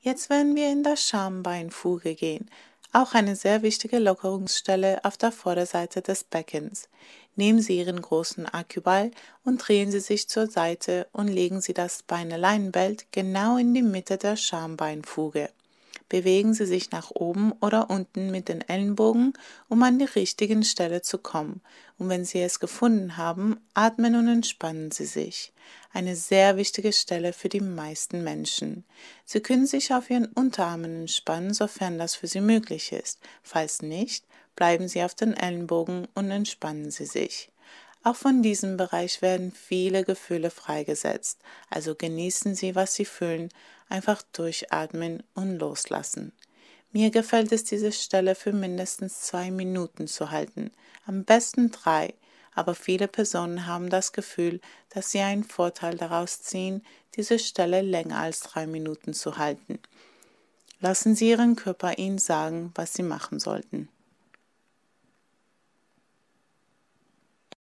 Jetzt werden wir in das Schambeinfuge gehen, auch eine sehr wichtige Lockerungsstelle auf der Vorderseite des Beckens. Nehmen Sie Ihren großen Aküball und drehen Sie sich zur Seite und legen Sie das Beineleinbelt genau in die Mitte der Schambeinfuge bewegen Sie sich nach oben oder unten mit den Ellenbogen, um an die richtigen Stelle zu kommen. Und wenn Sie es gefunden haben, atmen und entspannen Sie sich. Eine sehr wichtige Stelle für die meisten Menschen. Sie können sich auf Ihren Unterarmen entspannen, sofern das für Sie möglich ist. Falls nicht, bleiben Sie auf den Ellenbogen und entspannen Sie sich. Auch von diesem Bereich werden viele Gefühle freigesetzt, also genießen Sie, was Sie fühlen, einfach durchatmen und loslassen. Mir gefällt es, diese Stelle für mindestens zwei Minuten zu halten, am besten drei, aber viele Personen haben das Gefühl, dass sie einen Vorteil daraus ziehen, diese Stelle länger als drei Minuten zu halten. Lassen Sie Ihren Körper Ihnen sagen, was Sie machen sollten.